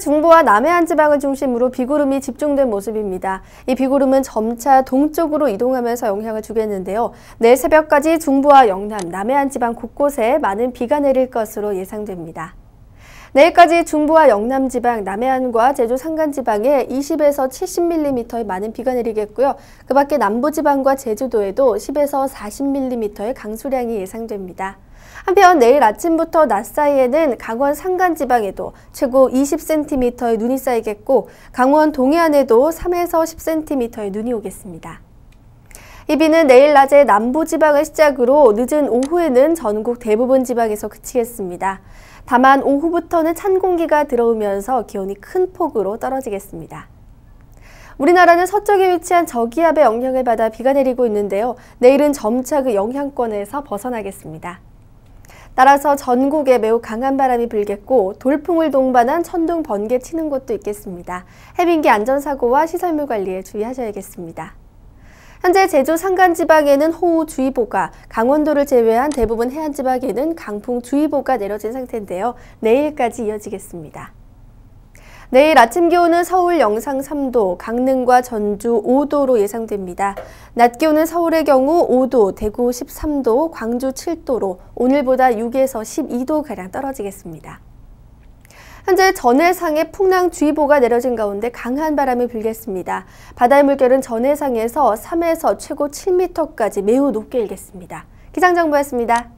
중부와 남해안 지방을 중심으로 비구름이 집중된 모습입니다. 이 비구름은 점차 동쪽으로 이동하면서 영향을 주겠는데요. 내일 새벽까지 중부와 영남, 남해안 지방 곳곳에 많은 비가 내릴 것으로 예상됩니다. 내일까지 중부와 영남 지방, 남해안과 제주 산간 지방에 20에서 70mm의 많은 비가 내리겠고요. 그 밖에 남부 지방과 제주도에도 10에서 40mm의 강수량이 예상됩니다. 한편 내일 아침부터 낮 사이에는 강원 산간 지방에도 최고 20cm의 눈이 쌓이겠고 강원 동해안에도 3에서 10cm의 눈이 오겠습니다. 이 비는 내일 낮에 남부 지방을 시작으로 늦은 오후에는 전국 대부분 지방에서 그치겠습니다. 다만 오후부터는 찬 공기가 들어오면서 기온이 큰 폭으로 떨어지겠습니다. 우리나라는 서쪽에 위치한 저기압의 영향을 받아 비가 내리고 있는데요. 내일은 점차 그 영향권에서 벗어나겠습니다. 따라서 전국에 매우 강한 바람이 불겠고 돌풍을 동반한 천둥 번개 치는 곳도 있겠습니다. 해빙기 안전사고와 시설물 관리에 주의하셔야겠습니다. 현재 제주 산간지방에는 호우주의보가, 강원도를 제외한 대부분 해안지방에는 강풍주의보가 내려진 상태인데요. 내일까지 이어지겠습니다. 내일 아침 기온은 서울 영상 3도, 강릉과 전주 5도로 예상됩니다. 낮 기온은 서울의 경우 5도, 대구 13도, 광주 7도로 오늘보다 6에서 12도가량 떨어지겠습니다. 현재 전해상에 풍랑주의보가 내려진 가운데 강한 바람이 불겠습니다. 바다의 물결은 전해상에서 3에서 최고 7m까지 매우 높게 일겠습니다. 기상정보였습니다.